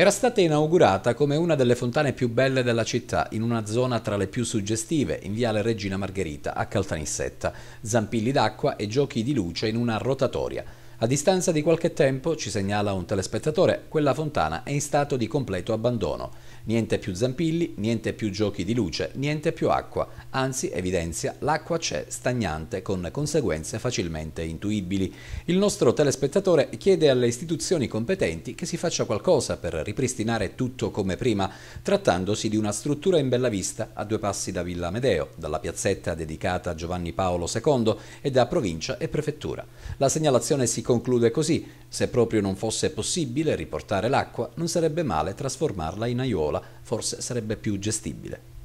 Era stata inaugurata come una delle fontane più belle della città, in una zona tra le più suggestive, in viale Regina Margherita a Caltanissetta. Zampilli d'acqua e giochi di luce in una rotatoria. A distanza di qualche tempo, ci segnala un telespettatore, quella fontana è in stato di completo abbandono. Niente più zampilli, niente più giochi di luce, niente più acqua. Anzi, evidenzia, l'acqua c'è stagnante con conseguenze facilmente intuibili. Il nostro telespettatore chiede alle istituzioni competenti che si faccia qualcosa per ripristinare tutto come prima, trattandosi di una struttura in bella vista a due passi da Villa Medeo, dalla piazzetta dedicata a Giovanni Paolo II e da provincia e prefettura. La segnalazione si conclude così, se proprio non fosse possibile riportare l'acqua, non sarebbe male trasformarla in aiola, forse sarebbe più gestibile.